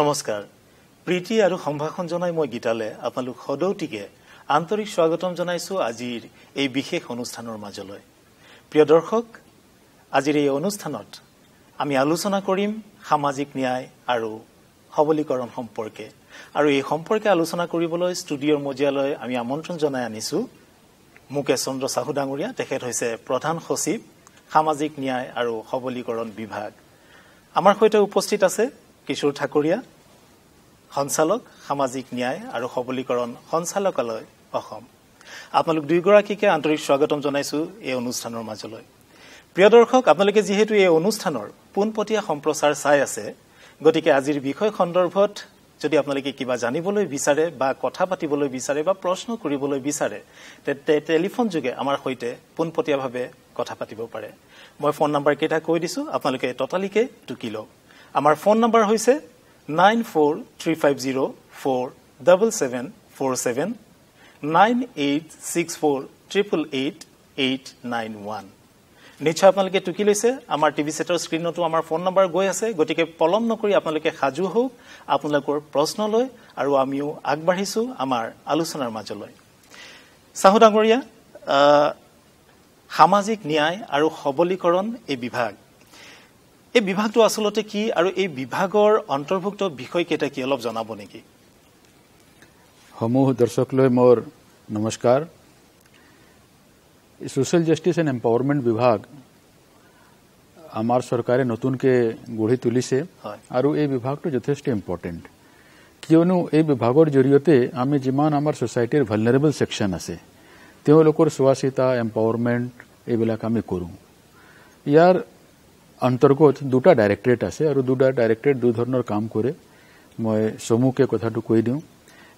নমস্কাৰ প্ৰীতি আৰু সম্ভাষণ জনাই মই গীতালে আপোনালোক সদৌতিকে আন্তৰিক স্বাগতম জনাইছো আজিৰ এই বিশেষ অনুষ্ঠানৰ মাজলৈ প্ৰিয় দৰ্শক আজিৰ এই অনুষ্ঠানত আমি আলোচনা কৰিম সামাজিক ন্যায় আৰু সবলীকৰণ সম্পৰ্কে আৰু এই সম্পৰ্কে আলোচনা কৰিবলৈ ষ্টুডিঅ'ৰ মজিয়ালৈ আমি আমন্ত্ৰণ জনাই আনিছো মুকেশ চন্দ্ৰ চাহু ডাঙৰীয়া তেখেত হৈছে প্ৰধান সচিব সামাজিক ন্যায় আৰু সবলীকৰণ বিভাগ আমাৰ সৈতে উপস্থিত আছে কিশোৰ ঠাকুৰীয়া সঞ্চালক সামাজিক ন্যায় আৰু সবলীকৰণ সঞ্চালকালয় অসম আপোনালোক দুয়োগৰাকীকে আন্তৰিক স্বাগতম জনাইছো এই অনুষ্ঠানৰ মাজলৈ প্ৰিয় দৰ্শক আপোনালোকে যিহেতু এই অনুষ্ঠানৰ পোনপটীয়া সম্প্ৰচাৰ চাই আছে গতিকে আজিৰ বিষয় সন্দৰ্ভত যদি আপোনালোকে কিবা জানিবলৈ বিচাৰে বা কথা পাতিবলৈ বিচাৰে বা প্ৰশ্ন কৰিবলৈ বিচাৰে তেন্তে টেলিফোন যোগে আমাৰ সৈতে পোনপটীয়াভাৱে কথা পাতিব পাৰে মই ফোন নম্বৰকেইটা কৈ দিছো আপোনালোকে ততালিকে টুকি লওক আমাৰ ফোন নাম্বাৰ হৈছে nine four three five zero' four double seven four seven nine eight six four triple eight eight nine one নিশ্চয় আপোনালোকে টুকি লৈছে আমাৰ টিভি ছেটৰ স্ক্ৰীণতো আমাৰ ফোন নম্বৰ গৈ আছে গতিকে পলম নকৰি আপোনালোকে সাজু হওক আপোনালোকৰ প্ৰশ্ন লৈ আৰু আমিও আগবাঢ়িছো আমাৰ আলোচনাৰ মাজলৈ চাহু সামাজিক ন্যায় আৰু সবলীকৰণ এই বিভাগ এই বিভাগটো আচলতে কি আৰু এই বিভাগৰ অন্তৰ্ভুক্ত বিষয়কেইটা কি অলপ জনাব নেকি সমূহ দৰ্শক লৈ মোৰ নমস্কাৰ ছ'চিয়েল জাষ্টিছ এণ্ড এম্পাৱাৰমেণ্ট বিভাগ আমাৰ চৰকাৰে নতুনকৈ গঢ়ি তুলিছে আৰু এই বিভাগটো যথেষ্ট ইম্পৰ্টেণ্ট কিয়নো এই বিভাগৰ জৰিয়তে আমি যিমান আমাৰ ছ'চাইটিৰ ভেলনেৰেবল ছেকশ্যন আছে তেওঁলোকৰ চোৱা চিতা এম্পাৱাৰমেণ্ট এইবিলাক আমি কৰোঁ ইয়াৰ অন্তৰ্গত দুটা ডাইৰেক্টৰেট আছে আৰু দুটা ডাইৰেক্টৰেট দুধৰণৰ কাম কৰে মই চমুকৈ কথাটো কৈ দিওঁ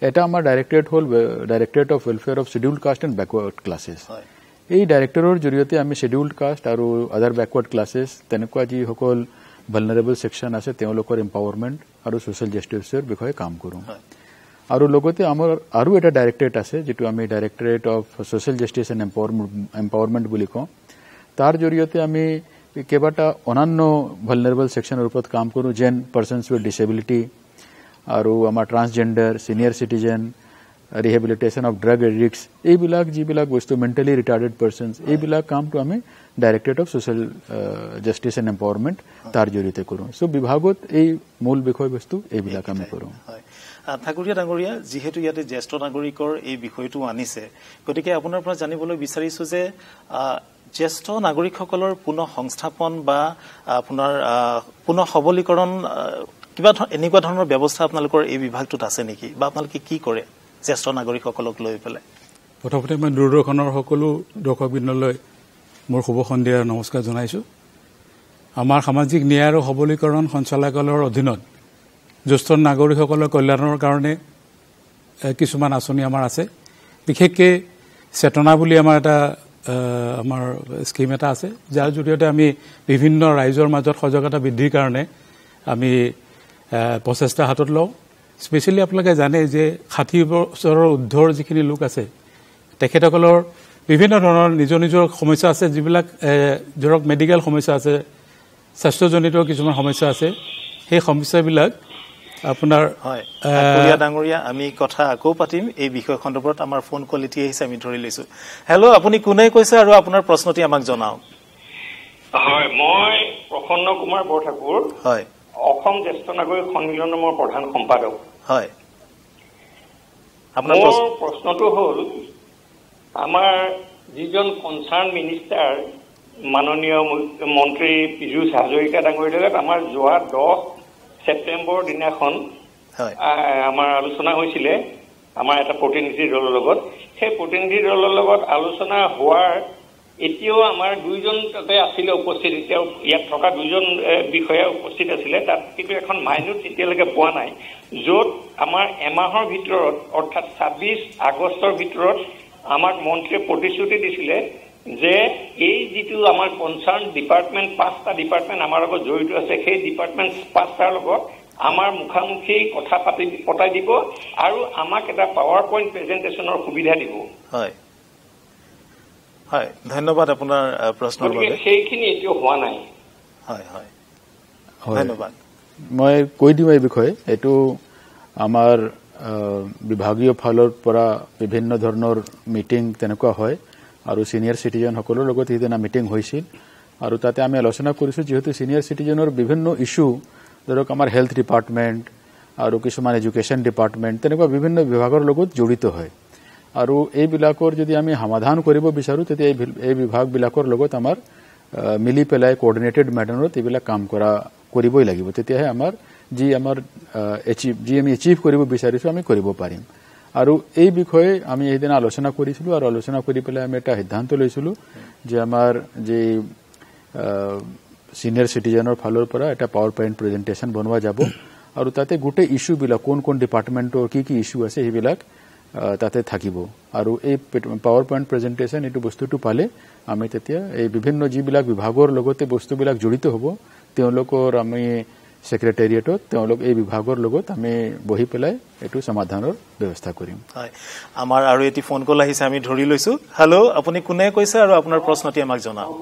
এটা আমাৰ ডাইৰেক্টৰেট হ'ল directorate of welfare of scheduled caste and backward classes এই ডাইৰেক্টৰৰ জৰিয়তে আমি শ্বেডিউল কাষ্ট আৰু আদাৰ বেকৱাৰ্ড ক্লাছেছ তেনেকুৱা যিসকল ভালনাৰেবল ছেকশ্যন আছে তেওঁলোকৰ এম্পাৱাৰমেণ্ট আৰু ছ'চিয়েল জাষ্টিছৰ বিষয়ে কাম কৰোঁ আৰু লগতে আমাৰ আৰু এটা ডাইৰেক্টৰেট আছে যিটো আমি directorate of social justice and empowerment বুলি কওঁ তাৰ জৰিয়তে আমি কেইবাটা অন্যান্য ভালনেবল সেকশনের উপর কাম করু যেন পার্সনস উইথ ডিসেবিলিটি আর আমার transgender senior citizen rehabilitation of drug addicts এইবিল যা বস্তু মেন্টালি রিটার্ডেড পার্সনস এইবিল কামটো আমি directorate of social justice and empowerment তার জড়িয়ে করো সো বিভাগত এই মূল বিষয়বস্তু এইবিল আমি করো ঠাকুরীয়া ডাঙৰীয়া যিহেতু ইয়াতে জ্যেষ্ঠ নাগৰিকৰ এই বিষয়টো আনিছে গতিকে আপোনাৰ পৰা জানিবলৈ বিচাৰিছো যে জ্যেষ্ঠ নাগৰিকসকলৰ পুনৰ সংস্থাপন বা আপোনাৰ পুনৰ সবলীকৰণ কিবা এনেকুৱা ধৰণৰ ব্যৱস্থা আপোনালোকৰ এই বিভাগটোত আছে নেকি বা আপোনালোকে কি কৰে জ্যেষ্ঠ নাগৰিকসকলক লৈ পেলাই প্ৰথমতে মই দূৰদৰ্শনৰ সকলো দৰ্শকবৃন্দলৈ মোৰ শুভ সন্ধিয়া নমস্কাৰ জনাইছোঁ আমাৰ সামাজিক ন্যায় আৰু সবলীকৰণ সঞ্চালকালয়ৰ অধীনত জ্যেষ্ঠ নাগৰিকসকলৰ কল্যাণৰ কাৰণে কিছুমান আঁচনি আমাৰ আছে বিশেষকৈ চেতনা বুলি আমাৰ এটা আমাৰ স্কীম এটা আছে যাৰ জৰিয়তে আমি বিভিন্ন ৰাইজৰ মাজত সজাগতা বৃদ্ধিৰ কাৰণে আমি প্ৰচেষ্টা হাতত লওঁ স্পেচিয়েলি আপোনালোকে জানে যে ষাঠি বছৰৰ ঊৰ্ধৰ যিখিনি লোক আছে তেখেতসকলৰ বিভিন্ন ধৰণৰ নিজৰ নিজৰ সমস্যা আছে যিবিলাক ধৰক মেডিকেল সমস্যা আছে স্বাস্থ্যজনিত কিছুমান সমস্যা আছে সেই সমস্যাবিলাক আপোনাৰ হয় ডাঙৰীয়া আমি কথা আকৌ পাতিম এই বিষয় সন্দৰ্ভত আমাৰ ফোন কোৱালিটি আহিছে আমি ধৰি লৈছো হেল্ল' আপুনি কোনে কৈছে আৰু আপোনাৰ প্ৰশ্নটি আমাক জনাওক হয় মই প্ৰসন্ন কুমাৰ বৰঠাকুৰ হয় অসম জ্যেষ্ঠ নাগৰিক সন্মিলনৰ মই প্ৰধান সম্পাদক হয় আপোনাৰ প্ৰশ্নটো হ'ল আমাৰ যিজন কনচাৰ্ণ মিনিষ্টাৰ মাননীয় মন্ত্ৰী পীযুষ হাজৰিকা ডাঙৰীয়াৰ লগত আমাৰ যোৱা দহ ছেপ্টেম্বৰ দিনাখন আমাৰ আলোচনা হৈছিলে আমাৰ এটা প্ৰতিনিধি দলৰ লগত সেই প্ৰতিনিধি দলৰ লগত আলোচনা হোৱাৰ এতিয়াও আমাৰ দুইজন তাতে আছিলে উপস্থিত এতিয়াও ইয়াত থকা দুজন বিষয়া উপস্থিত আছিলে তাত কিন্তু এখন মাইনুট এতিয়ালৈকে পোৱা নাই য'ত আমাৰ এমাহৰ ভিতৰত অৰ্থাৎ ছাব্বিছ আগষ্টৰ ভিতৰত আমাক মন্ত্ৰীয়ে প্ৰতিশ্ৰুতি দিছিলে যে এই যিটো আমাৰ কনচাৰ্ণ ডিপাৰ্টমেণ্ট পাঁচটা ডিপাৰ্টমেণ্ট আমাৰ লগত জড়িত আছে সেই ডিপাৰ্টমেণ্ট পাঁচটাৰ লগত আমাৰ মুখামুখি কথা পাতি পতাই দিব আৰু আমাক এটা পাৱাৰ পইণ্ট প্ৰেজেণ্টেশ্যনৰ সুবিধা দিব হয় হয় ধন্যবাদ আপোনাৰ প্ৰশ্ন সেইখিনি এতিয়াও হোৱা নাই হয় হয় ধন্যবাদ মই কৈ দিওঁ এই বিষয়ে এইটো আমাৰ বিভাগীয় ফালৰ পৰা বিভিন্ন ধৰণৰ মিটিং তেনেকুৱা হয় আৰু ছিনিয়ৰ চিটিজেনসকলৰ লগত সিদিনা মিটিং হৈছিল আৰু তাতে আমি আলোচনা কৰিছোঁ যিহেতু ছিনিয়ৰ চিটিজেনৰ বিভিন্ন ইছ্যু ধৰক আমাৰ হেল্থ ডিপাৰ্টমেণ্ট আৰু কিছুমান এডুকেশ্যন ডিপাৰ্টমেণ্ট তেনেকুৱা বিভিন্ন বিভাগৰ লগত জড়িত হয় আৰু এইবিলাকৰ যদি আমি সমাধান কৰিব বিচাৰোঁ তেতিয়া এই বিভাগবিলাকৰ লগত আমাৰ মিলি পেলাই কৰ্ডিনেটেড মেডাৰত এইবিলাক কাম কৰা কৰিবই লাগিব তেতিয়াহে আমাৰ যি আমাৰ যি আমি এচিভ কৰিব বিচাৰিছোঁ আমি কৰিব পাৰিম আৰু এই বিষয়ে আমি এদিন আলোচনা কৰিছিলো আৰু আলোচনা কৰি পেলাই আমি এটা সিদ্ধান্ত লৈছিলো যে আমাৰ যি চিনিয়ৰ চিটিজেনৰ ফালৰ পৰা এটা পাৱাৰ পইণ্ট প্ৰেজেণ্টেশ্যন বনোৱা যাব আৰু তাতে গোটেই ইছ্যুবিলাক কোন কোন ডিপাৰ্টমেণ্টৰ কি কি ইছ্যু আছে সেইবিলাক তাতে থাকিব আৰু এই পাৱাৰ পইণ্ট প্ৰেজেণ্টেশ্যন এইটো বস্তুটো পালে আমি তেতিয়া এই বিভিন্ন যিবিলাক বিভাগৰ লগতে বস্তুবিলাক জড়িত হ'ব তেওঁলোকৰ আমি ছেক্ৰেটেৰিয়েটত এই বিভাগৰ লগত আমি বহি পেলাই এইটো সমাধানৰ ব্যৱস্থা কৰিম হয় আমাৰ আৰু এটি ফোন কল আহিছে আমি ধৰি লৈছো হেল্ল' আপুনি কোনে কৈছে আৰু আপোনাৰ প্ৰশ্নটি আমাক জনাওক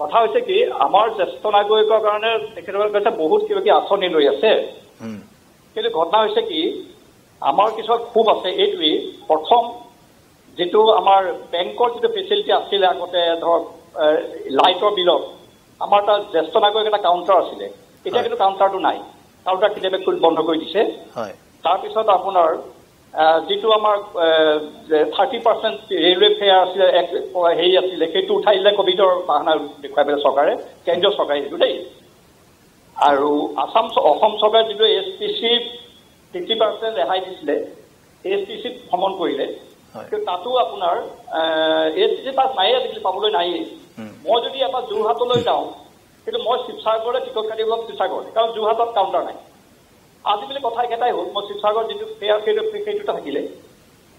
কথা হৈছে কি আমাৰ জ্যেষ্ঠ নাগৰিকৰ কাৰণে বহুত কিবা কিবি আঁচনি লৈ আছে কিন্তু ঘটনা হৈছে কি আমাৰ কিছুমান খুব আছে এইটোৱেই প্ৰথম যিটো আমাৰ বেংকৰ যিটো ফেচিলিটি আছিলে আগতে ধৰক লাইটৰ বিলত আমাৰ তাত জ্যেষ্ঠ নাগৰিক এটা কাউণ্টাৰ আছিলে এতিয়া কিন্তু কাউণ্টাৰটো নাই কাউণ্টাৰ তাক কেতিয়াবা বন্ধ কৰি দিছে তাৰপিছত আপোনাৰ যিটো আমাৰ থাৰ্টি পাৰ্চেণ্ট ৰেলৱে ফেয়াৰ আছিলে এক হেৰি আছিলে সেইটো উঠাই দিলে কভিডৰ বাহানা দেখুৱাই পেলাই চৰকাৰে কেন্দ্ৰীয় চৰকাৰে সেইটো দেই আৰু আছাম অসম চৰকাৰে যিটো এছ পি চিত ফিফটি পাৰ্চেণ্ট ৰেহাই দিছিলে এছ পি চিত ভ্ৰমণ কৰিলে তাতো আপোনাৰ এছ পি চি পাছ নায়েই আজিকালি পাবলৈ নায়েই মই যদি এটা যোৰহাটলৈ যাওঁ কিন্তু মই শিৱসাগৰলৈ টিকট কাটিব শিৱসাগৰ কাৰণ যোৰহাটত কাউণ্টাৰ নাই আজিকালি কথা একেটাই হ'ল মই শিৱসাগৰ যিটো ফেয়াৰ সেইটো সেইটোতে থাকিলে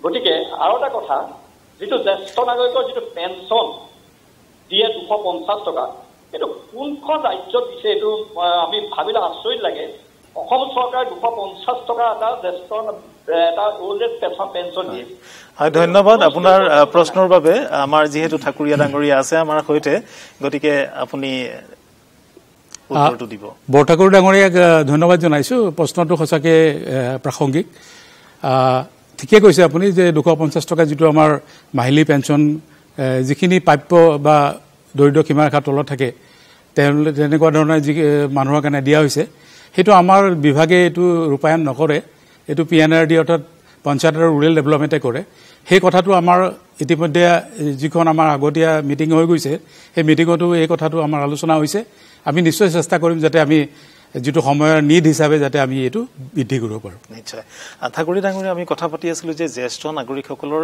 গতিকে আৰু এটা কথা যিটো জ্যেষ্ঠ নাগৰিকৰ যিটো পেঞ্চন দিয়ে দুশ পঞ্চাছ টকা কিন্তু কোনখন ৰাজ্যত দিছে এইটো আমি ভাবিলে আচৰিত লাগে অসম চৰকাৰে দুশ পঞ্চাছ টকা এটা জ্যেষ্ঠ হয় ধন্যবাদ আপোনাৰ প্ৰশ্নৰ বাবে আমাৰ যিহেতু ঠাকুৰীয়া ডাঙৰীয়া আছে আমাৰ সৈতে গতিকে আপুনি বৰঠাকুৰ ডাঙৰীয়াক ধন্যবাদ জনাইছো প্ৰশ্নটো সঁচাকে প্ৰাসংগিক ঠিকে কৈছে আপুনি যে দুশ পঞ্চাছ টকা যিটো আমাৰ মাহিলী পেঞ্চন যিখিনি প্ৰাপ্য বা দৰিদ্ৰ সীমাৰেখাৰ তলত থাকে তেনেকুৱা ধৰণৰ যি মানুহৰ কাৰণে দিয়া হৈছে সেইটো আমাৰ বিভাগে এইটো ৰূপায়ণ নকৰে এইটো পি এন আৰ ডি অৰ্থাৎ পঞ্চায়ত আৰু ৰুৰেল ডেভেলপমেণ্টে কৰে সেই কথাটো আমাৰ ইতিমধ্যে যিখন আমাৰ আগতীয়া মিটিং হৈ গৈছে সেই মিটিঙতো এই কথাটো আমাৰ আলোচনা হৈছে আমি নিশ্চয় চেষ্টা কৰিম যাতে আমি যিটো সময়ৰ নিদ হিচাপে যাতে আমি এইটো বৃদ্ধি কৰিব পাৰোঁ নিশ্চয় ঠাকুৰী ডাঙৰীয়া আমি কথা পাতি আছিলোঁ যে জ্যেষ্ঠ নাগৰিকসকলৰ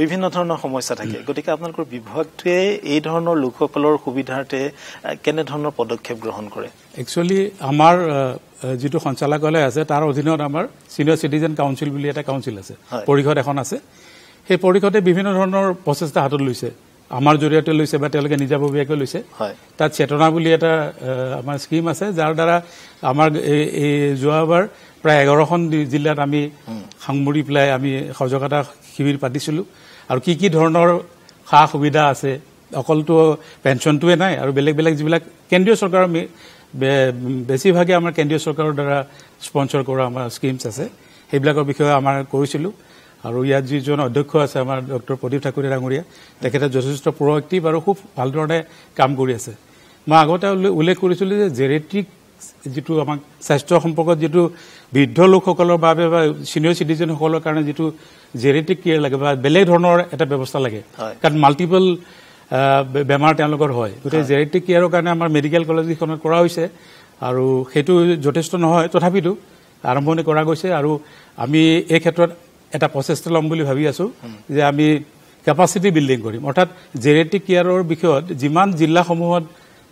বিভিন্ন ধৰণৰ সমস্যা থাকে গতিকে আপোনালোকৰ বিভাগটোৱে এই ধৰণৰ লোকসকলৰ সুবিধাৰ্থে কেনেধৰণৰ পদক্ষেপ গ্ৰহণ কৰে একচুৱেলি আমাৰ যিটো সঞ্চালকালয় আছে তাৰ অধীনত আমাৰ চিনিয়ৰ চিটিজেন কাউন্সিল বুলি এটা কাউন্সিল আছে পৰিষদ এখন আছে সেই পৰিষদে বিভিন্ন ধৰণৰ প্ৰচেষ্টা হাতত লৈছে আমাৰ জৰিয়তে লৈছে বা তেওঁলোকে নিজাববীয়াকৈ লৈছে তাত চেতনা বুলি এটা আমাৰ স্কীম আছে যাৰ দ্বাৰা আমাৰ এই যোৱাবাৰ প্ৰায় এঘাৰখন জিলাত আমি সাংমৰি পেলাই আমি সজাগতা শিবিৰ পাতিছিলোঁ আৰু কি কি ধৰণৰ সা সুবিধা আছে অকলতো পেঞ্চনটোৱে নাই আৰু বেলেগ বেলেগ যিবিলাক কেন্দ্ৰীয় চৰকাৰৰ বেছিভাগে আমাৰ কেন্দ্ৰীয় চৰকাৰৰ দ্বাৰা স্পনচৰ কৰা আমাৰ স্কীমছ আছে সেইবিলাকৰ বিষয়ে আমাৰ কৈছিলোঁ আৰু ইয়াত যিজন অধ্যক্ষ আছে আমাৰ ডক্টৰ প্ৰদীপ ঠাকুৰী ডাঙৰীয়া তেখেতে যথেষ্ট প্ৰ'এক্টিভ আৰু খুব ভাল ধৰণে কাম কৰি আছে মই আগতে উল্লেখ কৰিছিলোঁ যে জেৰেট্ৰিক যিটো আমাক স্বাস্থ্য সম্পৰ্কত যিটো বৃদ্ধ লোকসকলৰ বাবে বা ছিনিয়ৰ চিটিজেনসকলৰ কাৰণে যিটো জেৰেট্ৰিক কেয়াৰ লাগে বা বেলেগ ধৰণৰ এটা ব্যৱস্থা লাগে কাৰণ মাল্টিপল বেমাৰ তেওঁলোকৰ হয় গতিকে জেৰেট্ৰিক কেয়াৰৰ কাৰণে আমাৰ মেডিকেল কলেজ কেইখনত কৰা হৈছে আৰু সেইটো যথেষ্ট নহয় তথাপিতো আৰম্ভণি কৰা গৈছে আৰু আমি এই ক্ষেত্ৰত এটা প্ৰচেষ্টা ল'ম বুলি ভাবি আছো যে আমি কেপাচিটি বিল্ডিং কৰিম অৰ্থাৎ জেৰেটিক কেয়াৰৰ বিষয়ত যিমান জিলাসমূহত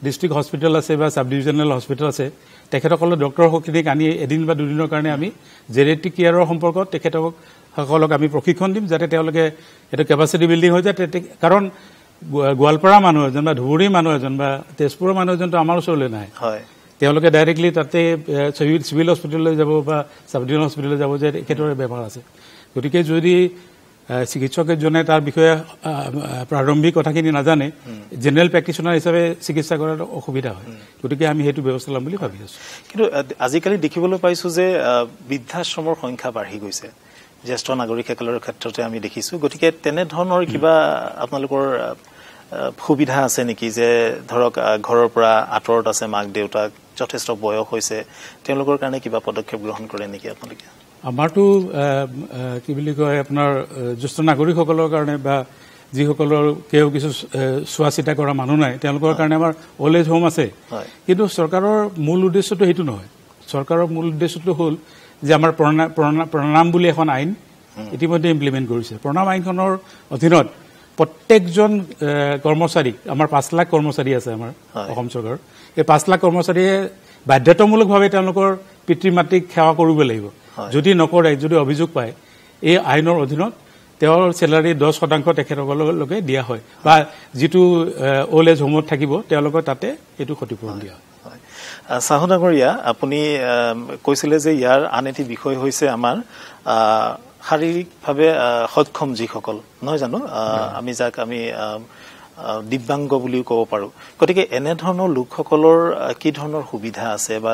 ডিষ্ট্ৰিক্ট হস্পিটেল আছে বা ছাব ডিভিজনেল হস্পিটেল আছে তেখেতসকলৰ ডক্টৰসকলখিনিক আনি এদিন বা দুদিনৰ কাৰণে আমি জেৰেটিক কেয়াৰৰ সম্পৰ্কত তেখেতসকলক আমি প্ৰশিক্ষণ দিম যাতে তেওঁলোকে এইটো কেপাচিটি বিল্ডিং হৈ যায় কাৰণ গোৱালপাৰা মানুহ এজন বা ধুবুৰী মানুহ এজন বা তেজপুৰৰ মানুহ এজনটো আমাৰ ওচৰলৈ নাই তেওঁলোকে ডাইৰেক্টলি তাতে চিভিল হস্পিটেললৈ যাব বা ছাব ডিভিজনেল হস্পিটেললৈ যাব যে একেদৰে বেমাৰ আছে গতিকে যদি চিকিৎসকজনে তাৰ বিষয়ে প্ৰাৰম্ভিক কথাখিনি নাজানে জেনেৰেল প্ৰেক্টিচনাৰ হিচাপে চিকিৎসা কৰাত অসুবিধা হয় গতিকে আমি সেইটো ব্যৱস্থা ল'ম বুলি ভাবি আছো কিন্তু আজিকালি দেখিবলৈ পাইছো যে বৃদ্ধাশ্ৰমৰ সংখ্যা বাঢ়ি গৈছে জ্যেষ্ঠ নাগৰিকসকলৰ ক্ষেত্ৰতে আমি দেখিছো গতিকে তেনেধৰণৰ কিবা আপোনালোকৰ সুবিধা আছে নেকি যে ধৰক ঘৰৰ পৰা আঁতৰত আছে মাক দেউতাক যথেষ্ট বয়স হৈছে তেওঁলোকৰ কাৰণে কিবা পদক্ষেপ গ্ৰহণ কৰে নেকি আপোনালোকে আমাৰতো কি বুলি কয় আপোনাৰ জ্যেষ্ঠ নাগৰিকসকলৰ কাৰণে বা যিসকলৰ কেও কিছু চোৱা চিতা কৰা মানুহ নাই তেওঁলোকৰ কাৰণে আমাৰ অল্ড এজ হোম আছে কিন্তু চৰকাৰৰ মূল উদ্দেশ্যটো সেইটো নহয় চৰকাৰৰ মূল উদ্দেশ্যটো হ'ল যে আমাৰ প্ৰণাম বুলি এখন আইন ইতিমধ্যে ইমপ্লিমেণ্ট কৰিছে প্ৰণাম আইনখনৰ অধীনত প্ৰত্যেকজন কৰ্মচাৰীক আমাৰ পাঁচ লাখ কৰ্মচাৰী আছে আমাৰ অসম চৰকাৰৰ এই পাঁচ লাখ কৰ্মচাৰীয়ে বাধ্যতামূলকভাৱে তেওঁলোকৰ পিতৃ মাতৃক সেৱা কৰিব লাগিব যদি নকৰে যদি অভিযোগ পায় এই আইনৰ অধীনত তেওঁৰ চেলাৰী দহ শতাংশ তেখেতসকললৈকে দিয়া হয় বা যিটো অল্ড এজ হোমত থাকিব তেওঁলোকৰ তাতে এইটো ক্ষতিপূৰণ দিয়া চাহ ডাঙৰীয়া আপুনি কৈছিলে যে ইয়াৰ আন এটি বিষয় হৈছে আমাৰ শাৰীৰিকভাৱে সক্ষম যিসকল নহয় জানো আমি যাক আমি দিব্যাংগ বুলিও ক'ব পাৰোঁ গতিকে এনেধৰণৰ লোকসকলৰ কি ধৰণৰ সুবিধা আছে বা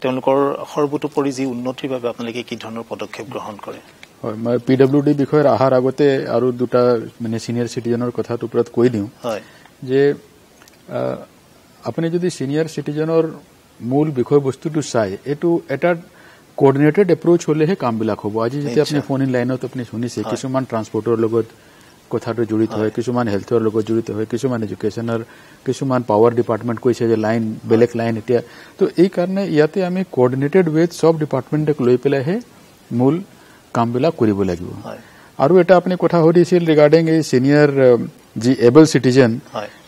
তেওঁলোকৰ সৰ্বতোপৰি যি উন্নতিৰ বাবে আপোনালোকে কি ধৰণৰ পদক্ষেপ গ্ৰহণ কৰে হয় মই পি ডাব্লিউ ডিৰ বিষয়ে অহাৰ আগতে আৰু দুটা মানে ছিনিয়ৰ চিটিজেনৰ কথাটো ওপৰত কৈ দিওঁ হয় যে আপুনি যদি ছিনিয়ৰ চিটিজেনৰ মূল বিষয়বস্তুটো চাই এইটো এটা কোঅৰ্ডিনেটেড এপ্ৰ'চ হলেহে কামবিলাক হ'ব আজি যেতিয়া আপুনি ফোন ইন লাইনত আপুনি শুনিছে কিছুমান ট্ৰান্সপৰ্টৰ লগত কথাটো জড়িত হয় কিছুমান হেল্থৰ লগত জড়িত হয় কিছুমান এডুকেশ্যনৰ কিছুমান পাৱাৰ ডিপাৰ্টমেণ্ট কৈছে যে লাইন বেলেগ লাইন এতিয়া তো এইকাৰণে ইয়াতে আমি কৰ্ডিনেটেড ৱেত চব ডিপাৰ্টমেণ্টক লৈ পেলাইহে মূল কামবিলাক কৰিব লাগিব আৰু এটা আপুনি কথা সুধিছিল ৰিগাৰ্ডিং এই চিনিয়ৰ যি able citizen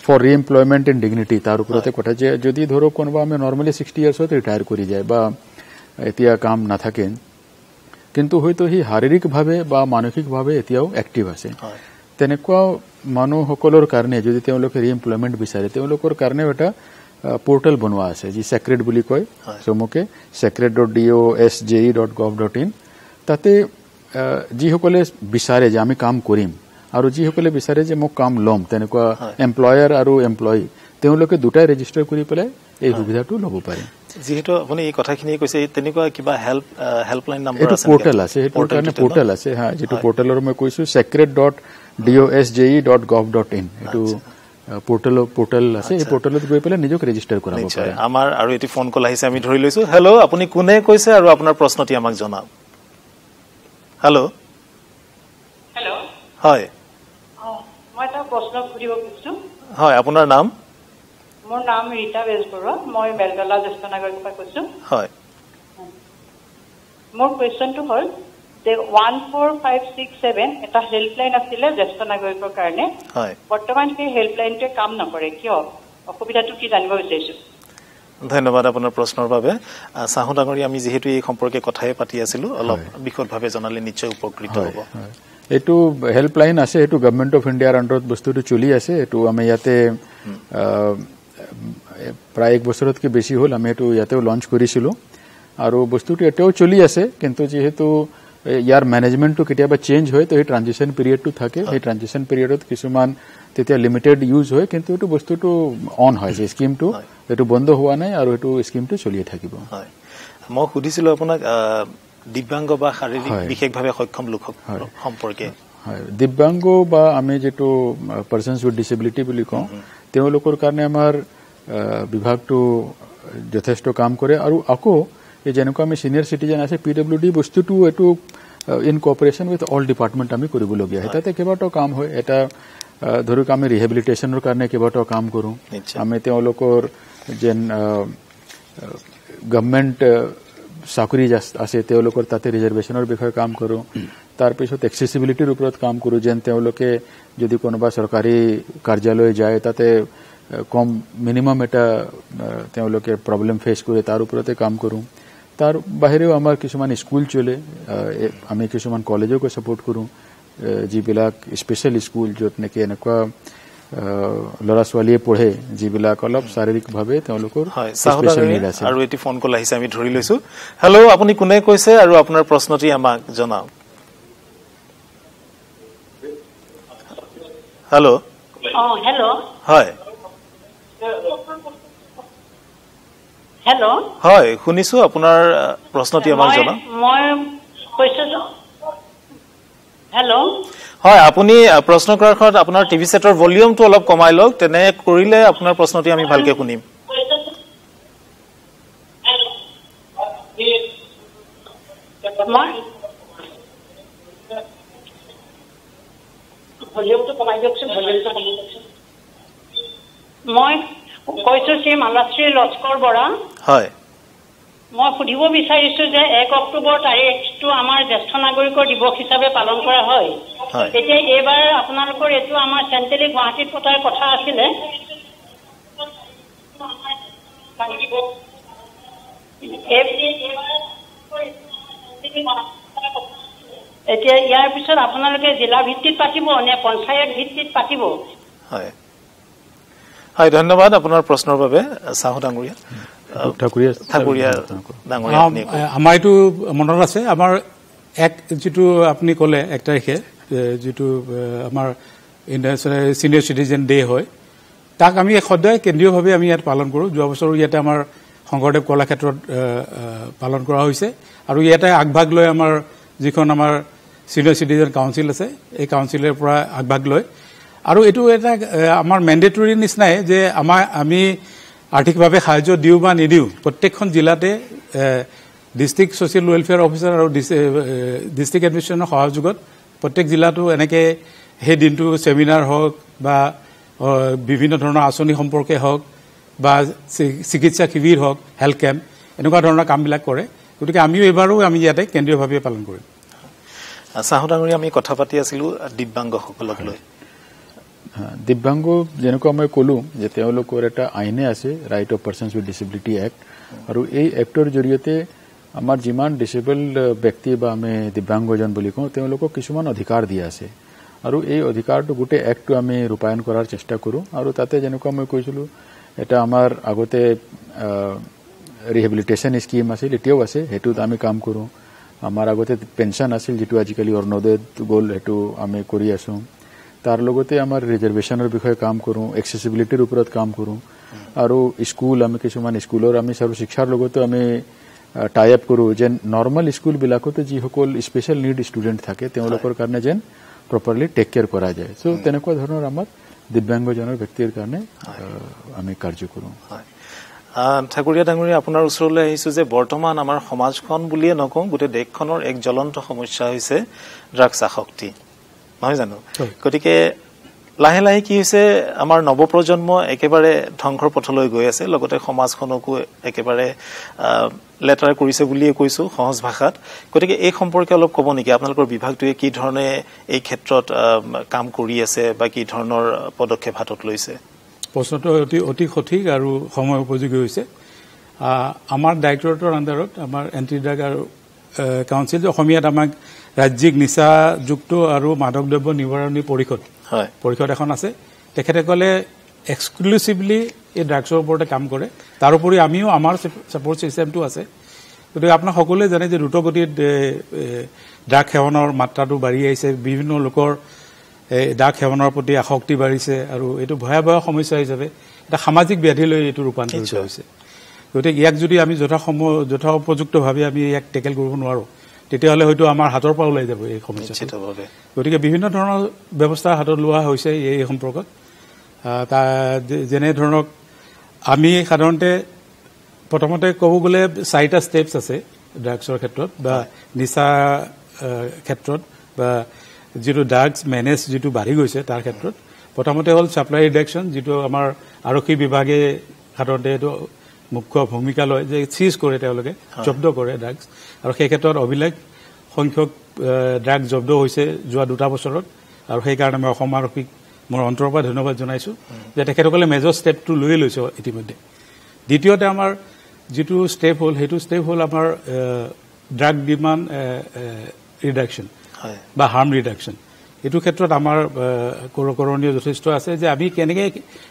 for reemployment in dignity তাৰ ওপৰতে কথা যে যদি ধৰক কোনোবা আমি নৰ্মেলি ছিক্সটি ইয়াৰ্ছত ৰিটায়াৰ কৰি যায় বা এতিয়া কাম নাথাকে কিন্তু হয়তো সি শাৰীৰিকভাৱে বা মানসিকভাৱে এতিয়াও এক্টিভ আছে তেনেকুৱা মানুহসকলৰ কাৰণে যদি তেওঁলোকে ৰি এমপ্লয়মেণ্ট বিচাৰে তেওঁলোকৰ কাৰণেও এটা পৰ্টেল বনোৱা আছে যি চেক্ৰেট বুলি কয় চমুকে sacred dot D O' S J E dot gov dot in তাতে যিসকলে বিচাৰে যে আমি কাম কৰিম আৰু যিসকলে বিচাৰে যে মোক কাম ল'ম তেনেকুৱা এমপ্লয়াৰ আৰু এমপ্লয়ি তেওঁলোকে দুটাই ৰেজিষ্টাৰ কৰি পেলাই এই সুবিধাটো ল'ব পাৰে যিহেতু আপুনি এই কথাখিনি কৈছে তেনেকুৱা কিবা হেল্প হেল্পলাইন নাম্বাৰ পৰ্টেল আছে সেইটো পৰ্টেল আছে যিটো পৰ্টেলৰ মই কৈছো sacred dot D O' S J আছে এই পৰ্টেলত গৈ পেলাই নিজক ৰেজিষ্টাৰ কৰাব পাৰে আমাৰ আৰু এটি ফোন কল আহিছে আমি ধৰি লৈছো হেল্ল' আপুনি কোনে কৈছে আৰু আপোনাৰ প্ৰশ্নটি আমাক জনাওক হেল্ল' হয় হয় আপোনাৰ নাম মোৰ নাম ৰীতা বেজবৰুৱা মই বেলতলা জ্যেষ্ঠ পৰা কৈছো হয় মোৰ কুৱেশ্যনটো হ'ল যে one four five six seven এটা হেল্পলাইন আছিলে জ্যেষ্ঠ নাগৰিকৰ কাৰণে বৰ্তমান সেই হেল্পলাইনটোৱে কাম নকৰে কিয় অসুবিধাটো কি জানিব বিচাৰিছো ধন্যবাদ আপোনাৰ প্ৰশ্নৰ বাবে চাহু ডাঙৰী আমি যিহেতু এই সম্পৰ্কে কথাই পাতি আছিলো অলপ বিশদভাৱে জনালে নিশ্চয় উপকৃত হ'ব এইটো হেল্পলাইন আছে এইটো গভৰ্ণমেণ্ট অফ ইণ্ডিয়াৰ আণ্ডাৰত বস্তুটো চলি আছে এইটো আমি ইয়াতে প্ৰায় এক বছৰতকৈ বেছি হ'ল আমি সেইটো ইয়াতেও লঞ্চ কৰিছিলোঁ আৰু বস্তুটো এতিয়াও চলি আছে কিন্তু যিহেতু ইয়াৰ মেনেজমেণ্টটো কেতিয়াবা চেঞ্জ হয় তো সেই ট্ৰানজেকশ্যন পিৰিয়ডটো থাকে সেই ট্ৰানজেকশ্যন পিৰিয়ডত কিছুমান তেতিয়া লিমিটেড ইউজ হয় কিন্তু এইটো বস্তুটো অন হয় যে স্কিমটো এইটো বন্ধ হোৱা নাই আৰু এইটো স্কিমটো চলিয়ে থাকিব হয় মই সুধিছিলো আপোনাক দিব্যাংগ বা শাৰীৰিক বিশেষভাৱে সক্ষম লোক সম্পৰ্কে হয় দিব্যাংগ বা আমি যিটো পাৰ্চনছ উইথ ডিচেবিলিটি বুলি কওঁ তেওঁলোকৰ কাৰণে আমাৰ বিভাগটো যথেষ্ট কাম কৰে আৰু আকৌ যে جنু কা আমি সিনিয়র সিটিজেন আছে पीडब्ल्यूডি বস্তু to at incorporation with all department আমি করিবলগিয়া হই তাতে কেবাটো কাম হয় এটা ধরুক আমি রিহ্যাবিলিটেশনর কারণে কেবাটো কাম करू আমি তেও লোকর جن गवर्नमेंट সাকরি আসে তেও লোকর তাতে রিজার্ভেশনর বিষয়ে কাম करू তার পিছত অ্যাক্সেসিবিলিটির উপরত কাম करू যেন তেও লোকে যদি কোনোবা সরকারি কার্যালয়ে যায় তাতে কম মিনিমাম এটা তেও লোকে প্রবলেম ফেস করে তার উপরতে কাম करू তাৰ বাহিৰেও আমাৰ কিছুমান স্কুল চলে আমি কিছুমান কলেজকো ছাপৰ্ট কৰো যিবিলাক স্পেচিয়েল স্কুল যত নেকি এনেকুৱা লৰা ছোৱালীয়ে পঢ়ে যিবিলাক অলপ শাৰীৰিকভাৱে তেওঁলোকৰ হেল্ল' আপুনি কোনে কৈছে আৰু আপোনাৰ প্ৰশ্নটি আমাক জনাওক হেল্ল' হয় হেল্ল' হয় শুনিছোঁ আপোনাৰ প্ৰশ্নটি আমাক জনাওক মই হেল্ল' হয় আপুনি প্ৰশ্ন কৰাৰ সময়ত আপোনাৰ টিভি ছেটৰ ভলিউমটো অলপ কমাই লওক তেনে কৰিলে আপোনাৰ প্ৰশ্নটি আমি ভালকৈ শুনিম মই কৈছো শ্ৰী মালাশ্ৰী লস্কৰ বৰা হয় মই সুধিব বিচাৰিছো যে এক অক্টোবৰ তাৰিখটো আমাৰ জ্যেষ্ঠ নাগৰিকৰ দিৱস হিচাপে পালন কৰা হয় এতিয়া এইবাৰ আপোনালোকৰ এইটো আমাৰ চেণ্ট্ৰেলি গুৱাহাটীত পতাৰ কথা আছিলে এতিয়া ইয়াৰ পিছত আপোনালোকে জিলা ভিত্তিত পাতিব নে পঞ্চায়ত ভিত্তিত পাতিব হয় হয় ধন্যবাদ আপোনাৰ প্ৰশ্নৰ বাবে চাহু ডাঙৰীয়া আমাৰ এইটো মনত আছে আমাৰ এক যিটো আপুনি ক'লে এক তাৰিখে যিটো আমাৰ ইণ্টাৰনেশ্যনেল চিনিয়ৰ চিটিজেন ডে হয় তাক আমি সদায় কেন্দ্ৰীয়ভাৱে আমি ইয়াত পালন কৰোঁ যোৱা বছৰো ইয়াতে আমাৰ শংকৰদেৱ কলাক্ষেত্ৰত পালন কৰা হৈছে আৰু ইয়াতে আগভাগ লৈ আমাৰ যিখন আমাৰ ছিনিয়ৰ চিটিজেন কাউন্সিল আছে এই কাউন্সিলৰ পৰা আগভাগ লৈ আৰু এইটো এটা আমাৰ মেণ্ডেটৰী নিচিনাই যে আমাৰ আমি আৰ্থিকভাৱে সাহাৰ্য দিওঁ বা নিদিওঁ প্ৰত্যেকখন জিলাতে ডিষ্ট্ৰিক্ট ছ'চিয়েল ৱেলফেয়াৰ অফিচাৰ আৰু ডিষ্ট্ৰিক্ট এডমিনিষ্ট্ৰেশ্যনৰ সহযোগত প্ৰত্যেক জিলাতো এনেকৈ সেই দিনটো ছেমিনাৰ হওক বা বিভিন্ন ধৰণৰ আঁচনি সম্পৰ্কে হওক বা চিকিৎসা শিবিৰ হওক হেল্থ কেম্প এনেকুৱা ধৰণৰ কামবিলাক কৰে গতিকে আমিও এইবাৰো আমি ইয়াতে কেন্দ্ৰীয়ভাৱে পালন কৰিম চাহ ডাঙৰীয়া আমি কথা পাতি আছিলোঁ দিব্যাংগসকলক লৈ দিব্যাংগ যেনেকুৱা মই কলো যে তেওঁলোকৰ এটা আইনে আছে right of persons with disability act আৰু এই এক্টৰ জৰিয়তে আমাৰ যিমান ডিচেবলড ব্যক্তি বা আমি দিব্যাংগজন বুলি কওঁ তেওঁলোকক কিছুমান অধিকাৰ দিয়া আছে আৰু এই অধিকাৰটো গোটেই এক্টটো আমি ৰূপায়ণ কৰাৰ চেষ্টা কৰোঁ আৰু তাতে যেনেকুৱা মই কৈছিলোঁ এটা আমাৰ আগতে ৰিহেবিলিটেশ্যন স্কীম আছিল এতিয়াও আছে সেইটোত আমি কাম কৰোঁ আমাৰ আগতে পেঞ্চন আছিল যিটো আজিকালি অৰুণোদয় গ'ল সেইটো আমি কৰি আছোঁ তাৰ লগতে আমাৰ ৰিজাৰ্ভেশ্যনৰ বিষয়ে কাম কৰোঁ এক্সেচিবিলিটিৰ ওপৰত কাম কৰোঁ আৰু স্কুল আমি কিছুমান স্কুলৰ আমি শিক্ষাৰ লগতো আমি টাই আপ কৰোঁ যেন নৰ্মেল স্কুলবিলাকতে যিসকল স্পেচিয়েল নিড ষ্টুডেণ্ট থাকে তেওঁলোকৰ কাৰণে যেন প্ৰপাৰলি টেক কেয়াৰ কৰা যায় চ' তেনেকুৱা ধৰণৰ আমাৰ দিব্যাংগজনৰ ব্যক্তিৰ কাৰণে আমি কাৰ্য কৰোঁ ঠাকুৰীয়া ডাঙৰীয়া আপোনাৰ ওচৰলৈ আহিছোঁ যে বৰ্তমান আমাৰ সমাজখন বুলিয়ে নকওঁ গোটেই দেশখনৰ এক জ্বলন্ত সমস্যা হৈছে ড্ৰাগছ আসক্তি নহয় জানো গতিকে লাহে লাহে কি হৈছে আমাৰ নৱপ্ৰজন্ম একেবাৰে ধ্বংসৰ পথলৈ গৈ আছে লগতে সমাজখনকো একেবাৰে লেতেৰা কৰিছে বুলিয়ে কৈছো সহজ ভাষাত গতিকে এই সম্পৰ্কে অলপ কব নেকি আপোনালোকৰ বিভাগটোৱে কি ধৰণে এই ক্ষেত্ৰত কাম কৰি আছে বা কি ধৰণৰ পদক্ষেপ হাতত লৈছে প্ৰশ্নটো অতি অতি সঠিক আৰু সময় উপযোগী হৈছে আমাৰ ডাইৰেক্টৰেটৰ আণ্ডাৰত আমাৰ এণ্টি ড্ৰাগ আৰু কাউন্সিল অসমীয়াত আমাক ৰাজ্যিক নিচাযুক্ত আৰু মাদক দ্ৰব্য নিবাৰণী পৰিষদ হয় পৰিষদ এখন আছে তেখেতসকলে এক্সক্লুচিভলি এই ড্ৰাগছৰ ওপৰতে কাম কৰে তাৰোপৰি আমিও আমাৰ ছাপৰ্ট ছিষ্টেমটো আছে গতিকে আপোনাক সকলোৱে জানে যে দ্ৰুতগতিত ড্ৰাগ সেৱনৰ মাত্ৰাটো বাঢ়ি আহিছে বিভিন্ন লোকৰ ডাক সেৱনৰ প্ৰতি আসক্তি বাঢ়িছে আৰু এইটো ভয়াৱহ সমস্যা হিচাপে এটা সামাজিক ব্যাধিলৈ এইটো ৰূপান্তৰিত হৈছে গতিকে ইয়াক যদি আমি যথা যথা আমি ইয়াক টেকেল কৰিব নোৱাৰোঁ তেতিয়াহ'লে হয়তো আমাৰ হাতৰ পৰা ওলাই যাব এই সমস্যা গতিকে বিভিন্ন ধৰণৰ ব্যৱস্থা হাতত লোৱা হৈছে এই সম্পৰ্কত যেনে ধৰণক আমি সাধাৰণতে প্ৰথমতে ক'ব গ'লে চাৰিটা ষ্টেপছ আছে ড্ৰাগছৰ ক্ষেত্ৰত বা নিচা ক্ষেত্ৰত বা যিটো ড্ৰাগছ মেনেজ যিটো বাঢ়ি গৈছে তাৰ ক্ষেত্ৰত প্ৰথমতে হ'ল ছাপ্লাই ৰিডাকশ্যন যিটো আমাৰ আৰক্ষী বিভাগে সাধাৰণতে এইটো মুখ্য ভূমিকা লয় যে চিজ কৰে তেওঁলোকে জব্দ কৰে ড্ৰাগছ আৰু সেই ক্ষেত্ৰত অভিলেখ সংখ্যক ড্ৰাগছ জব্দ হৈছে যোৱা দুটা বছৰত আৰু সেইকাৰণে মই অসম আৰক্ষীক মোৰ অন্তৰৰ পৰা ধন্যবাদ জনাইছোঁ যে তেখেতসকলে মেজৰ ষ্টেপটো লৈয়ে লৈছে ইতিমধ্যে দ্বিতীয়তে আমাৰ যিটো ষ্টেপ হ'ল সেইটো ষ্টেপ হ'ল আমাৰ ড্ৰাগ ডিমাণ্ড ৰিডাকশ্যন বা হাৰ্ম ৰিডাকশ্যন এইটো ক্ষেত্ৰত আমাৰ কৰণীয় যথেষ্ট আছে যে আমি কেনেকে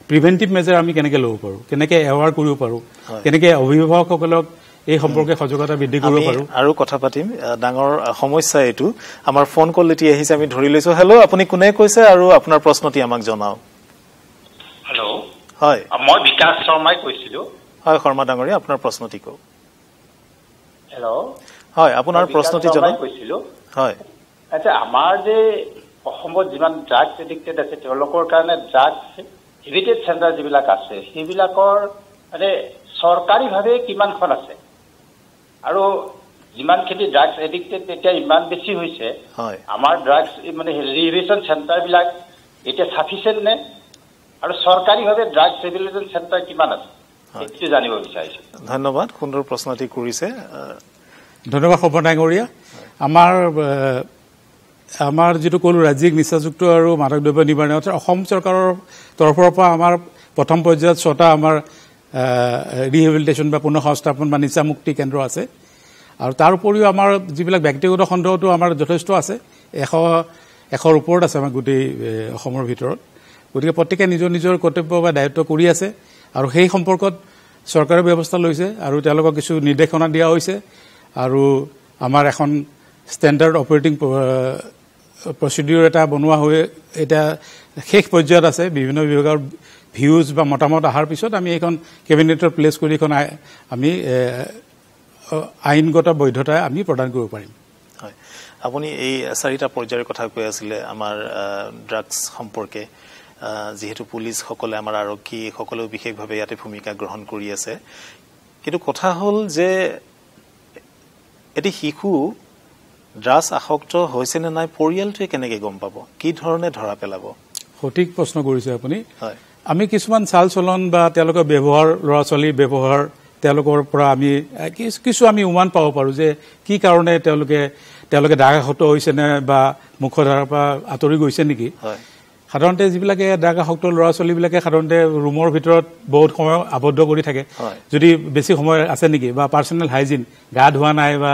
প্ৰিভেণ্টিভ মেজাৰ আমি কেনেকে ল'ব পাৰোঁ কেনেকে এৱাৰ কৰিব পাৰোঁ কেনেকে অভিভাৱকসকলক এই সম্পৰ্কে সজাগতা বৃদ্ধি কৰিব পাৰোঁ আৰু কথা পাতিম ডাঙৰ সমস্যা এইটো আমাৰ ফোন কল এটি আহিছে আমি ধৰি লৈছো হেল্ল' আপুনি কোনে কৈছে আৰু আপোনাৰ প্ৰশ্নটি আমাক জনাওক হেল্ল' হয় মই বিকাশ শৰ্মাই কৈছিলো হয় শৰ্মা ডাঙৰীয়া আপোনাৰ প্ৰশ্নটি কওক হেল্ল' হয় আপোনাৰ আমাৰ যে অসমত যিমান ড্ৰাগছ এডিক্টেড আছে তেওঁলোকৰ কাৰণে ড্ৰাগছ ভিভিটেড চেণ্টাৰ যিবিলাক আছে সেইবিলাকৰ মানে চৰকাৰীভাৱে কিমানখন আছে আৰু যিমানখিনি ড্ৰাগছ এডিক্টেড এতিয়া ইমান বেছি হৈছে আমাৰ ড্ৰাগছ মানে ৰিভিশ্যন চেণ্টাৰবিলাক এতিয়া চাফিচিয়েণ্ট নে আৰু চৰকাৰীভাৱে ড্ৰাগছ ৰেগুলেশ্যন চেণ্টাৰ কিমান আছে সেইটো জানিব বিচাৰিছোঁ ধন্যবাদ সুন্দৰ প্ৰশ্নটি কৰিছে ধন্যবাদ শোভন ডাঙৰীয়া আমাৰ আমাৰ যিটো ক'লো ৰাজ্যিক নিচাযুক্ত আৰু মাদক দ্ৰব্য নিবাৰণ অৰ্থাৎ অসম চৰকাৰৰ তৰফৰ পৰা আমাৰ প্ৰথম পৰ্যায়ত ছটা আমাৰ ৰিহেবিলিটেশ্যন বা পুনৰ সংস্থাপন বা নিচামুক্তি কেন্দ্ৰ আছে আৰু তাৰ উপৰিও আমাৰ যিবিলাক ব্যক্তিগত খণ্ডটো আমাৰ যথেষ্ট আছে এশ এশৰ ওপৰত আছে আমাৰ গোটেই অসমৰ ভিতৰত গতিকে প্ৰত্যেকে নিজৰ নিজৰ কৰ্তব্য বা দায়িত্ব কৰি আছে আৰু সেই সম্পৰ্কত চৰকাৰে ব্যৱস্থা লৈছে আৰু তেওঁলোকক কিছু নিৰ্দেশনা দিয়া হৈছে আৰু আমাৰ এখন ষ্টেণ্ডাৰ্ড অপাৰেটিং প্ৰচিডিউৰ এটা বনোৱা হৈ এতিয়া শেষ পৰ্যায়ত আছে বিভিন্ন বিভাগৰ ভিউজ বা মতামত অহাৰ পিছত আমি এইখন কেবিনেটৰ প্লেচ কৰি এইখন আমি আইনগত বৈধতাই আমি প্ৰদান কৰিব পাৰিম হয় আপুনি এই চাৰিটা পৰ্যায়ৰ কথা কৈ আছিলে আমাৰ ড্ৰাগছ সম্পৰ্কে যিহেতু পুলিচসকলে আমাৰ আৰক্ষীসকলেও বিশেষভাৱে ইয়াতে ভূমিকা গ্ৰহণ কৰি আছে কিন্তু কথা হ'ল যে এটি শিশু ড্ৰাগছ আসক্ত হৈছে নে নাই পৰিয়ালটোৱে কেনেকে গম পাব কি ধৰণে ধৰা পেলাব সঠিক প্ৰশ্ন কৰিছে আপুনি আমি কিছুমান চাল চলন বা তেওঁলোকৰ ব্যৱহাৰ ল'ৰা ছোৱালীৰ ব্যৱহাৰ তেওঁলোকৰ পৰা আমি কিছু আমি উমান পাব পাৰোঁ যে কি কাৰণে তেওঁলোকে তেওঁলোকে দাগ আসক্ত হৈছে নে বা মুখধাৰাৰ পৰা আঁতৰি গৈছে নেকি সাধাৰণতে যিবিলাকে দাগ আসক্ত ল'ৰা ছোৱালীবিলাকে সাধাৰণতে ৰুমৰ ভিতৰত বহুত সময় আবদ্ধ কৰি থাকে যদি বেছি সময় আছে নেকি বা পাৰ্চনেল হাইজিন গা ধোৱা নাই বা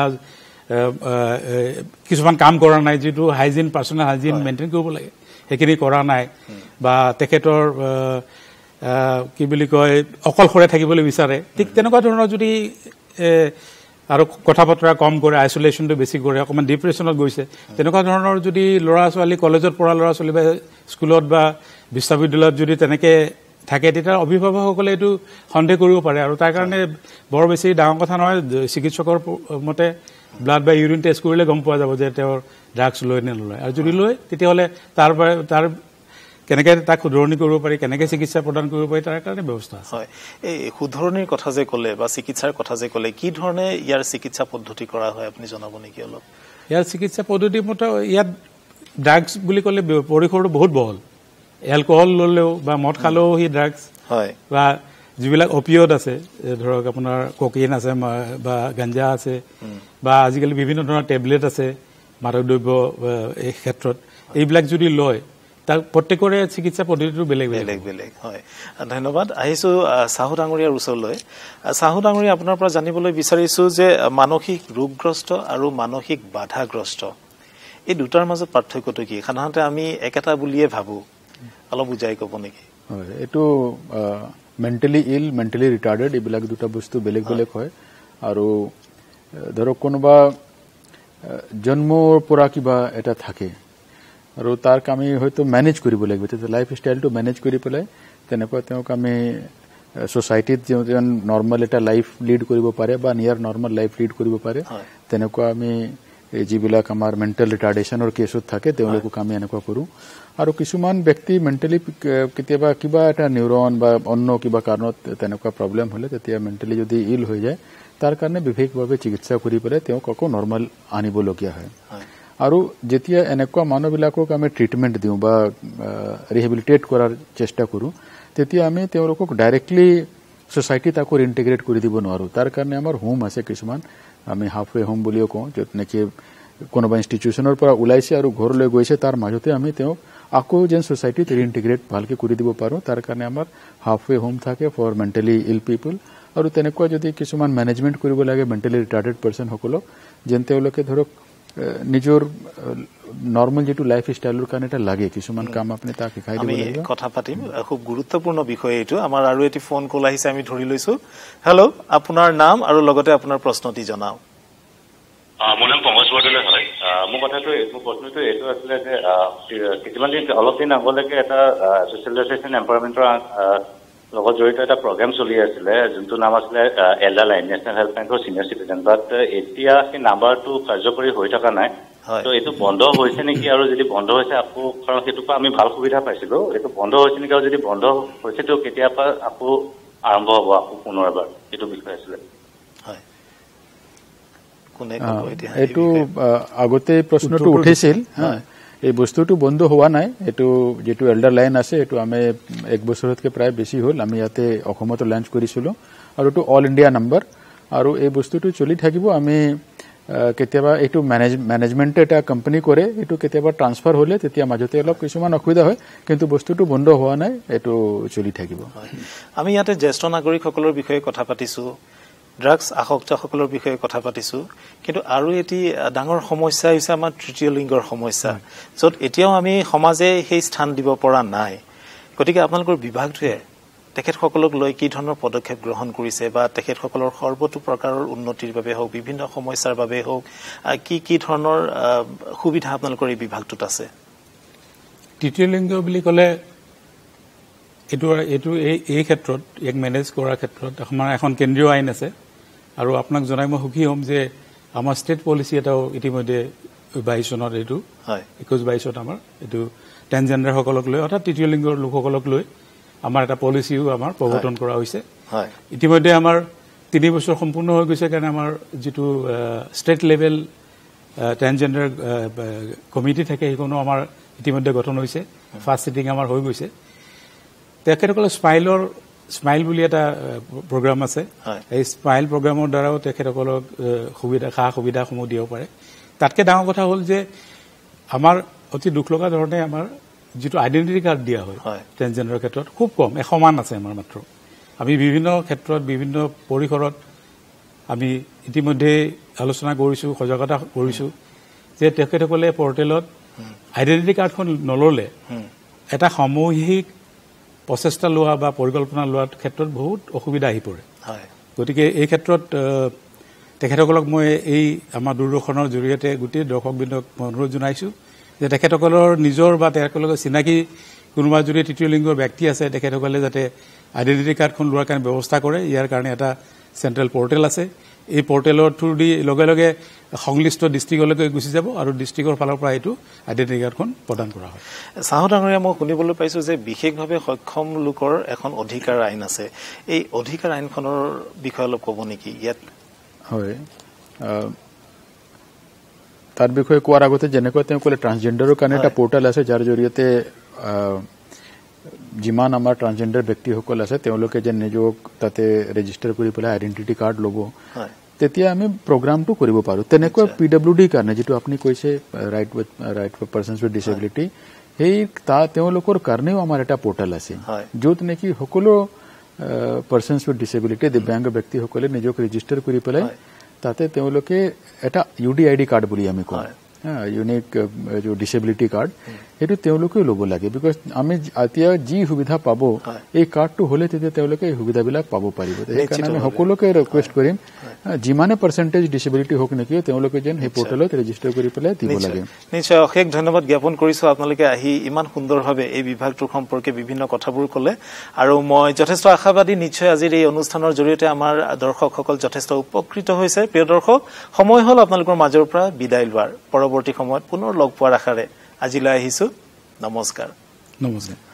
কিছুমান কাম কৰা নাই যিটো হাইজিন পাৰ্চনেল হাইজিন মেইনটেইন কৰিব লাগে সেইখিনি কৰা নাই বা তেখেতৰ কি বুলি কয় অকলশৰে থাকিবলৈ বিচাৰে ঠিক তেনেকুৱা ধৰণৰ যদি আৰু কথা বতৰা কম কৰে আইচলেশ্যনটো বেছি কৰে অকণমান ডিপ্ৰেশ্যনত গৈছে তেনেকুৱা ধৰণৰ যদি ল'ৰা ছোৱালী কলেজত পঢ়া ল'ৰা ছোৱালী বা স্কুলত বা বিশ্ববিদ্যালয়ত যদি তেনেকৈ থাকে তেতিয়া অভিভাৱকসকলে এইটো সন্দেহ কৰিব পাৰে আৰু তাৰ কাৰণে বৰ বেছি ডাঙৰ কথা নহয় চিকিৎসকৰ মতে ব্লাড বা ইউৰিন টেষ্ট কৰিলে গম পোৱা যাব যে তেওঁৰ ড্ৰাগছ লয় নে নলয় আৰু যদি লয় তেতিয়াহ'লে তাৰ পৰা তাৰ কেনেকৈ তাক শুধৰণি কৰিব পাৰি কেনেকৈ চিকিৎসা প্ৰদান কৰিব পাৰি তাৰ কাৰণে ব্যৱস্থা হয় এই শুধৰণিৰ কথা যে ক'লে বা চিকিৎসাৰ কথা যে ক'লে কি ধৰণে ইয়াৰ চিকিৎসা পদ্ধতি কৰা হয় আপুনি জনাব নেকি অলপ ইয়াৰ চিকিৎসা পদ্ধতি মতে ইয়াত ড্ৰাগছ বুলি ক'লে পৰিসৰটো বহুত বহল এলকহল ল'লেও বা মদ খালেও সি ড্ৰাগছ হয় বা যিবিলাক অপিয়ড আছে ধৰক আপোনাৰ ককেইন আছে বা গাঞ্জা আছে বা আজিকালি বিভিন্ন ধৰণৰ টেবলেট আছে মাদক দ্ৰব্য এই ক্ষেত্ৰত এইবিলাক যদি লয় তাক প্ৰত্যেকৰে চিকিৎসা পদ্ধতিটো বেলেগ বেলেগ বেলেগ হয় ধন্যবাদ আহিছোঁ চাহু ডাঙৰীয়াৰ ওচৰলৈ চাহু ডাঙৰীয়া আপোনাৰ পৰা জানিবলৈ বিচাৰিছোঁ যে মানসিক ৰোগগ্ৰস্ত আৰু মানসিক বাধাগ্ৰস্ত এই দুটাৰ মাজত পাৰ্থক্যটো কি সাধাৰণতে আমি একেটা বুলিয়ে ভাবোঁ অলপ বুজাই ক'ব নেকি হয় এইটো মেণ্টেলি ইল মেণ্টেলি ৰিটাৰ্ডেড এইবিলাক দুটা বস্তু বেলেগ বেলেগ হয় আৰু ধৰক কোনোবা জন্মৰ পৰা কিবা এটা থাকে আৰু তাক আমি হয়তো মেনেজ কৰিব লাগিব তেতিয়া লাইফ ষ্টাইলটো মেনেজ কৰি পেলাই তেনেকুৱা তেওঁক আমি ছচাইটিত নৰ্মেল এটা লাইফ লিড কৰিব পাৰে বা নিয়াৰ নৰ্মেল লাইফ লিড কৰিব পাৰে তেনেকুৱা আমি যিবিলাক আমাৰ মেণ্টেল ৰিটাৰ্ডেশ্যনৰ কেছত থাকে তেওঁলোকক আমি এনেকুৱা কৰোঁ আৰু কিছুমান ব্যক্তি মেণ্টেলি কেতিয়াবা কিবা এটা নিউৰন বা অন্য কিবা কাৰণত তেনেকুৱা প্ৰব্লেম হ'লে তেতিয়া মেণ্টেলি যদি ইল হৈ যায় তাৰ কাৰণে বিশেষভাৱে চিকিৎসা কৰি পেলাই তেওঁক আকৌ নৰ্মেল আনিবলগীয়া হয় আৰু যেতিয়া এনেকুৱা মানুহবিলাকক আমি ট্ৰিটমেণ্ট দিওঁ বা ৰিহেবিলিটেট কৰাৰ চেষ্টা কৰোঁ তেতিয়া আমি তেওঁলোকক ডাইৰেক্টলি ছ'চাইটিত আকৌ ইণ্টিগ্ৰেট কৰি দিব নোৱাৰোঁ তাৰ কাৰণে আমাৰ হোম আছে কিছুমান আমি হাফওয়ে হোম বলিও কো যেতে কে কোনবা ইনস্টিটিউশনের পৰা উলাইছে আৰু ঘৰ লৈ গৈছে তাৰ মাজতে আমি তেও আকৌ যেন সোসাইটিত ইন্টিগ্রেট ভালকে কৰি দিব পাৰোঁ তাৰ কাৰণে আমাৰ হাফওয়ে হোম থাকে ফৰ mentally ill people আৰু তেনে কো যদি কিছমান মেনেজমেন্ট কৰিব লাগে mentally retarded person হ'কলো জ ンテ লকে ধৰক নিজৰ নৰ্মেল যিটো লাইফ ষ্টাইলৰ কাৰণে এটা লাগে কিছুমান কাম আপুনি তাক শিকাই দিব লাগিব কথা পাতিম খুব গুৰুত্বপূৰ্ণ বিষয় এইটো আমাৰ আৰু এটি ফোন কল আহিছে আমি ধৰি লৈছো হেল্ল আপোনাৰ নাম আৰু লগতে আপোনাৰ প্ৰশ্নটি জনাওঁ মোৰ নাম পংকজ বৰদলৈ হয় মোৰ কথাটো মোৰ প্ৰশ্নটো এইটো আছিলে যে কিছুমান দিন অলপ দিন আগলৈকে এটা ছ'চিয়েলাইজেশ্যন এম্পাৱাৰমেণ্টৰ লগত জড়িত এটা প্ৰগ্ৰেম চলি আছিলে যোনটো নাম আছিলে L L I national helpline for senior citizen but এতিয়া সেই নাম্বাৰটো কাৰ্যকৰী হৈ থকা নাই হয় এইটো বন্ধ হৈছে নেকি আৰু যদি বন্ধ হৈছে আকৌ কাৰণ সেইটোৰ পৰা আমি ভাল সুবিধা পাইছিলো এইটো বন্ধ হৈছে নেকি আৰু যদি বন্ধ হৈছে তো কেতিয়াৰ পৰা আকৌ আৰম্ভ হব আকৌ পুনৰ এবাৰ এইটো বিষয় আছিলে এইটো আগতে প্ৰশ্নটো উঠিছিল এই বস্তুটো বন্ধ হোৱা নাই এইটো যিটো এল্ডাৰ লাইন আছে এইটো আমি এক বছৰতকৈ প্ৰায় বেছি হ'ল আমি ইয়াতে অসমতো লঞ্চ কৰিছিলোঁ আৰু এইটো অল ইণ্ডিয়া নম্বৰ আৰু এই বস্তুটো চলি থাকিব আমি কেতিয়াবা এইটো মেনেজ মেনেজমেণ্টে এটা কোম্পানী কৰে এইটো কেতিয়াবা ট্ৰান্সফাৰ হ'লে তেতিয়া মাজতে অলপ কিছুমান অসুবিধা হয় কিন্তু বস্তুটো বন্ধ হোৱা নাই এইটো চলি থাকিব আমি ইয়াতে জ্যেষ্ঠ নাগৰিকসকলৰ বিষয়ে কথা পাতিছো ড্ৰাগছ আসক্তসকলৰ বিষয়ে কথা পাতিছো কিন্তু আৰু এটি ডাঙৰ সমস্যা হৈছে আমাৰ তৃতীয় লিংগৰ সমস্যা য'ত এতিয়াও আমি সমাজে সেই স্থান দিব পৰা নাই গতিকে আপোনালোকৰ বিভাগটোৱে তেখেতসকলক লৈ কি ধৰণৰ পদক্ষেপ গ্ৰহণ কৰিছে বা তেখেতসকলৰ সৰ্বতো প্ৰকাৰৰ উন্নতিৰ বাবে হওক বিভিন্ন সমস্যাৰ বাবে হওক কি কি ধৰণৰ সুবিধা আপোনালোকৰ এই বিভাগটোত আছে তৃতীয় লিংগ বুলি ক'লে এইটো এইটো এই এই ক্ষেত্ৰত ইয়াক মেনেজ কৰাৰ ক্ষেত্ৰত আমাৰ এখন কেন্দ্ৰীয় আইন আছে আৰু আপোনাক জনাই মই সুখী হ'ম যে আমাৰ ষ্টেট পলিচি এটাও ইতিমধ্যে বাইছ চনত এইটো হয় একৈছ বাইছত আমাৰ এইটো ট্ৰেঞ্জেণ্ডাৰসকলক লৈ অৰ্থাৎ তৃতীয় লিংগৰ লোকসকলক লৈ আমাৰ এটা পলিচিও আমাৰ প্ৰৱৰ্তন কৰা হৈছে ইতিমধ্যে আমাৰ তিনি বছৰ সম্পূৰ্ণ হৈ গৈছে কাৰণে আমাৰ যিটো ষ্টেট লেভেল ট্ৰেঞ্জেণ্ডাৰ কমিটি থাকে সেইখনো আমাৰ ইতিমধ্যে গঠন হৈছে ফাৰ্ষ্ট চিটিং আমাৰ হৈ গৈছে তেখেতসকলে স্মাইলৰ স্মাইল বুলি এটা প্ৰগ্ৰাম আছে এই স্মাইল প্ৰগ্ৰামৰ দ্বাৰাও তেখেতসকলক সুবিধা সা সুবিধাসমূহ দিব পাৰে তাতকৈ ডাঙৰ কথা হ'ল যে আমাৰ অতি দুখ লগা ধৰণে আমাৰ যিটো আইডেণ্টিটি কাৰ্ড দিয়া হয় ট্ৰেঞ্জেণ্ডাৰৰ ক্ষেত্ৰত খুব কম এসমান আছে আমাৰ মাত্ৰ আমি বিভিন্ন ক্ষেত্ৰত বিভিন্ন পৰিসৰত আমি ইতিমধ্যে আলোচনা কৰিছোঁ সজাগতা কৰিছোঁ যে তেখেতসকলে পৰ্টেলত আইডেণ্টিটি কাৰ্ডখন নল'লে এটা সামূহিক প্ৰচেষ্টা লোৱা বা পৰিকল্পনা লোৱাৰ ক্ষেত্ৰত বহুত অসুবিধা আহি পৰে গতিকে এই ক্ষেত্ৰত তেখেতসকলক মই এই আমাৰ দূৰদৰ্শনৰ জৰিয়তে গোটেই দৰ্শকবৃন্দক মই অনুৰোধ জনাইছোঁ যে তেখেতসকলৰ নিজৰ বা তেখেতসকলৰ চিনাকি কোনোবা যদি তৃতীয় লিংগৰ ব্যক্তি আছে তেখেতসকলে যাতে আইডেণ্টিটি কাৰ্ডখন লোৱাৰ কাৰণে ব্যৱস্থা কৰে ইয়াৰ কাৰণে এটা চেণ্ট্ৰেল পৰ্টেল আছে এই পৰ্টেলৰ থ্ৰু দি লগে লগে সংশ্লিষ্ট ডিষ্ট্ৰিক্টলৈকে গুচি যাব আৰু ডিষ্ট্ৰিক্টৰ ফালৰ পৰা এইটো আইডেণ্টিটি কাৰ্ডখন প্ৰদান কৰা হয় চাহ ডাঙৰীয়া মই শুনিবলৈ পাইছোঁ যে বিশেষভাৱে সক্ষম লোকৰ এখন অধিকাৰ আইন আছে এই অধিকাৰ আইনখনৰ বিষয়ে অলপ কব নেকি ইয়াত হয় তাৰ বিষয়ে কোৱাৰ আগতে যেনেকৈ তেওঁ ক'লে ট্ৰান্সজেণ্ডাৰৰ কাৰণে এটা পৰ্টেল আছে যাৰ জৰিয়তে যিমান আমাৰ ট্ৰান্সজেণ্ডাৰ ব্যক্তিসকল আছে তেওঁলোকে যে নিজক তাতে ৰেজিষ্টাৰ কৰি পেলাই আইডেণ্টিটি কাৰ্ড ল'ব তেতিয়া আমি প্ৰগ্ৰামটো কৰিব পাৰোঁ তেনেকুৱা পি ডাব্লিউ ডিৰ কাৰণে যিটো আপুনি কৈছে right with right persons with disability সেই তেওঁলোকৰ কাৰণেও আমাৰ এটা পৰ্টেল আছে য'ত নেকি সকলো পাৰ্চনছ উইথ ডিচেবিলিটি দিব্যাংগ ব্যক্তিসকলে নিজক ৰেজিষ্টাৰ কৰি পেলাই তাতে তেওঁলোকে এটা U D I D card বুলি আমি কওঁ ইউনিক ডিচেবিলিটি কাৰ্ড সেইটো তেওঁলোকেও ল'ব লাগে বিকজ আমি এতিয়া যি সুবিধা পাব এই কাৰ্ডটো হলে তেতিয়া তেওঁলোকে এই সুবিধাবিলাক পাব পাৰিব সেইকাৰণে আমি সকলোকে ৰিকুৱেষ্ট কৰিম যিমানে পাৰ্চেণ্টেজ ডিচেবিলিটি হওক নেকি তেওঁলোকে যেন সেই পৰ্টেলত ৰেজিষ্টাৰ কৰি পেলাই দিব লাগে নিশ্চয় অশেষ ধন্যবাদ জ্ঞাপন কৰিছো আপোনালোকে আহি ইমান সুন্দৰভাৱে এই বিভাগটোৰ সম্পৰ্কে বিভিন্ন কথাবোৰ কলে আৰু মই যথেষ্ট আশাবাদী নিশ্চয় আজিৰ এই অনুষ্ঠানৰ জৰিয়তে আমাৰ দৰ্শকসকল যথেষ্ট উপকৃত হৈছে প্ৰিয় দৰ্শক সময় হ'ল আপোনালোকৰ মাজৰ পৰা বিদায় লোৱাৰ পৰৱৰ্তী সময়ত পুনৰ লগ পোৱাৰ আশাৰে আজিলৈ আহিছো নমস্কাৰ নমস্কাৰ